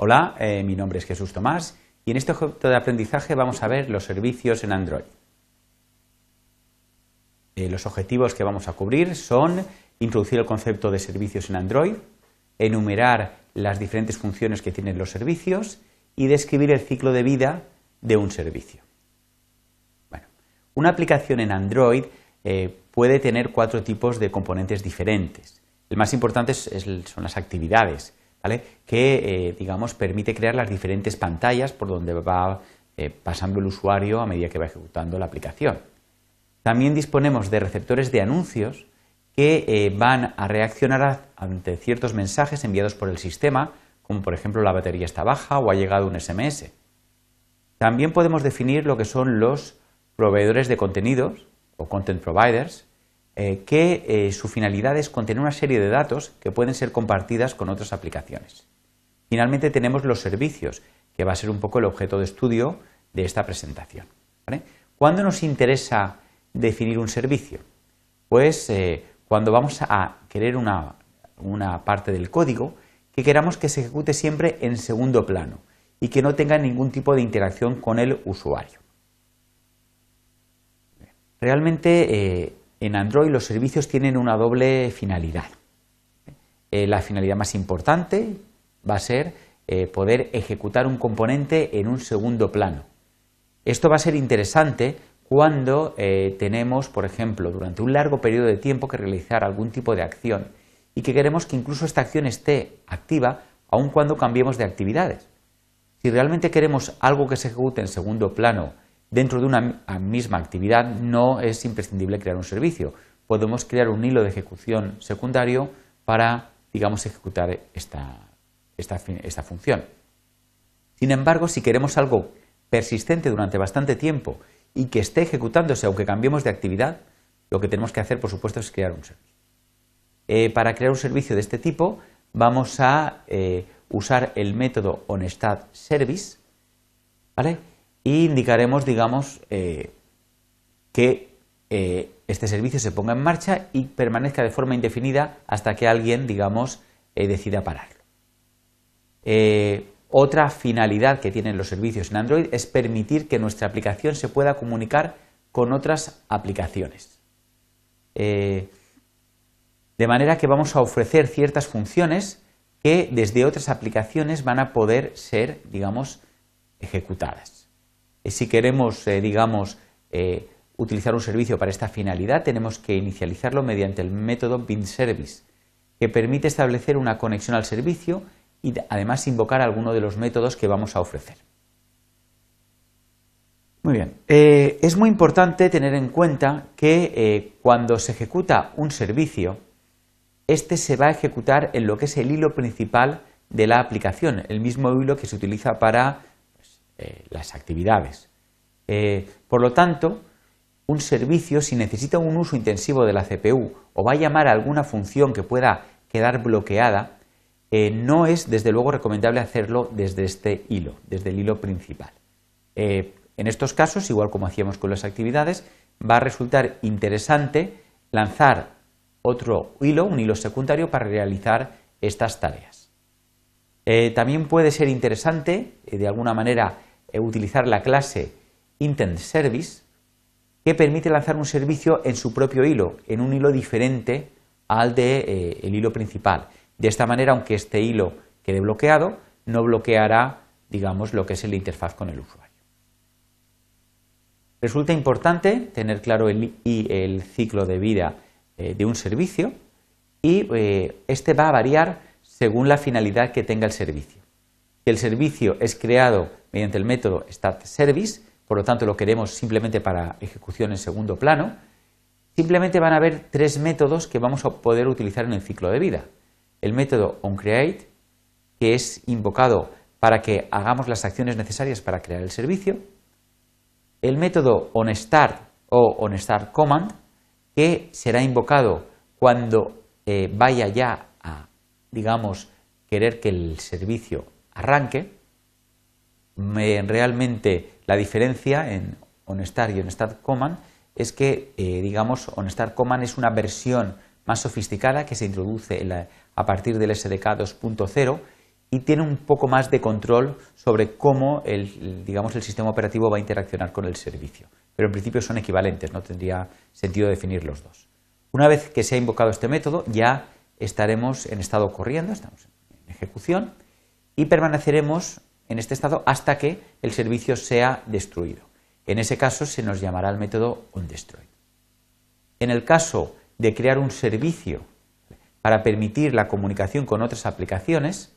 Hola, eh, mi nombre es Jesús Tomás y en este objeto de aprendizaje vamos a ver los servicios en Android. Eh, los objetivos que vamos a cubrir son introducir el concepto de servicios en Android, enumerar las diferentes funciones que tienen los servicios y describir el ciclo de vida de un servicio. Bueno, una aplicación en Android eh, puede tener cuatro tipos de componentes diferentes. El más importante son las actividades que eh, digamos permite crear las diferentes pantallas por donde va eh, pasando el usuario a medida que va ejecutando la aplicación. También disponemos de receptores de anuncios que eh, van a reaccionar ante ciertos mensajes enviados por el sistema, como por ejemplo la batería está baja o ha llegado un SMS. También podemos definir lo que son los proveedores de contenidos o content providers, eh, que eh, su finalidad es contener una serie de datos que pueden ser compartidas con otras aplicaciones. Finalmente tenemos los servicios, que va a ser un poco el objeto de estudio de esta presentación. ¿Cuándo nos interesa definir un servicio? Pues eh, cuando vamos a querer una, una parte del código que queramos que se ejecute siempre en segundo plano y que no tenga ningún tipo de interacción con el usuario. Realmente en Android los servicios tienen una doble finalidad. Eh, la finalidad más importante va a ser eh, poder ejecutar un componente en un segundo plano. Esto va a ser interesante cuando eh, tenemos, por ejemplo, durante un largo periodo de tiempo que realizar algún tipo de acción y que queremos que incluso esta acción esté activa aun cuando cambiemos de actividades. Si realmente queremos algo que se ejecute en segundo plano, dentro de una misma actividad no es imprescindible crear un servicio. Podemos crear un hilo de ejecución secundario para, digamos, ejecutar esta, función. Sin embargo, si queremos algo persistente durante bastante tiempo y que esté ejecutándose aunque cambiemos de actividad, lo que tenemos que hacer, por supuesto, es crear un servicio. Eh, para crear un servicio de este tipo, vamos a eh, usar el método HonestadService ¿vale? y indicaremos, digamos, eh, que eh, este servicio se ponga en marcha y permanezca de forma indefinida hasta que alguien, digamos, eh, decida pararlo. otra finalidad que tienen los servicios en Android es permitir que nuestra aplicación se pueda comunicar con otras aplicaciones. de manera que vamos a ofrecer ciertas funciones que desde otras aplicaciones van a poder ser, digamos, ejecutadas. Eh, si queremos, eh, digamos, eh, utilizar un servicio para esta finalidad, tenemos que inicializarlo mediante el método binService que permite establecer una conexión al servicio y además invocar alguno de los métodos que vamos a ofrecer. Muy bien, es muy importante tener en cuenta que cuando se ejecuta un servicio, este se va a ejecutar en lo que es el hilo principal de la aplicación, el mismo hilo que se utiliza para eh, las actividades. Eh, por lo tanto, un servicio, si necesita un uso intensivo de la CPU o va a llamar a alguna función que pueda quedar bloqueada, eh, no es desde luego recomendable hacerlo desde este hilo, desde el hilo principal. en estos casos, igual como hacíamos con las actividades, va a resultar interesante lanzar otro hilo, un hilo secundario, para realizar estas tareas. también puede ser interesante, de alguna manera, eh, utilizar la clase Intent Service que permite lanzar un servicio en su propio hilo, en un hilo diferente al del de, eh, el hilo principal. De esta manera, aunque este hilo quede bloqueado, no bloqueará, digamos, lo que es la interfaz con el usuario. Resulta importante tener claro el, el ciclo de vida eh, de un servicio y este va a variar según la finalidad que tenga el servicio el servicio es creado mediante el método Start Service, por lo tanto lo queremos simplemente para ejecución en segundo plano, simplemente van a haber tres métodos que vamos a poder utilizar en el ciclo de vida. El método onCreate, que es invocado para que hagamos las acciones necesarias para crear el servicio. El método onStart o onStartCommand, que será invocado cuando eh, vaya ya a, digamos, querer que el servicio arranque, realmente la diferencia en OnStar y OnStar Command es que, eh, digamos, OnStar Command es una versión más sofisticada que se introduce a partir del SDK 2.0 y tiene un poco más de control sobre cómo el sistema operativo va a interaccionar con el servicio. Pero en principio son equivalentes, no tendría sentido definir los dos. Una vez que se ha invocado este método, ya estaremos en estado corriendo, estamos en ejecución y permaneceremos en este estado hasta que el servicio sea destruido. En ese caso se nos llamará el método onDestroy. En el caso de crear un servicio para permitir la comunicación con otras aplicaciones,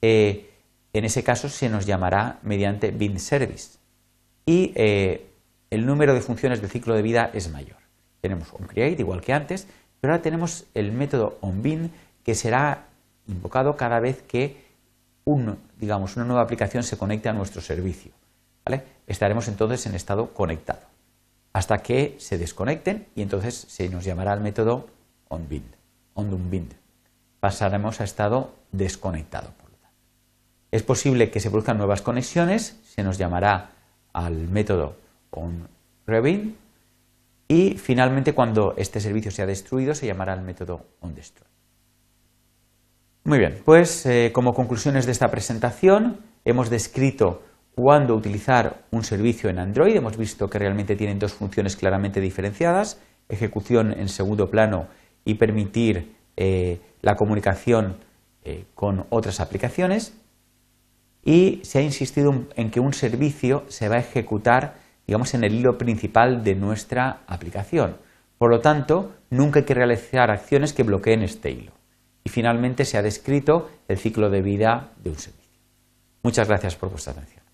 eh, en ese caso se nos llamará mediante bin y eh, el número de funciones del ciclo de vida es mayor. Tenemos onCreate igual que antes, pero ahora tenemos el método onBin que será invocado cada vez que digamos, una nueva aplicación se conecte a nuestro servicio. Estaremos entonces en estado conectado hasta que se desconecten y entonces se nos llamará el método onBind, Pasaremos a estado desconectado. Es posible que se produzcan nuevas conexiones, se nos llamará al método onRebind y finalmente cuando este servicio sea destruido se llamará al método onDestroy. Muy bien, pues eh, como conclusiones de esta presentación hemos descrito cuándo utilizar un servicio en Android. Hemos visto que realmente tienen dos funciones claramente diferenciadas, ejecución en segundo plano y permitir eh, la comunicación eh, con otras aplicaciones. Y se ha insistido en que un servicio se va a ejecutar, digamos, en el hilo principal de nuestra aplicación. Por lo tanto, nunca hay que realizar acciones que bloqueen este hilo y finalmente se ha descrito el ciclo de vida de un servicio. Muchas gracias por vuestra atención.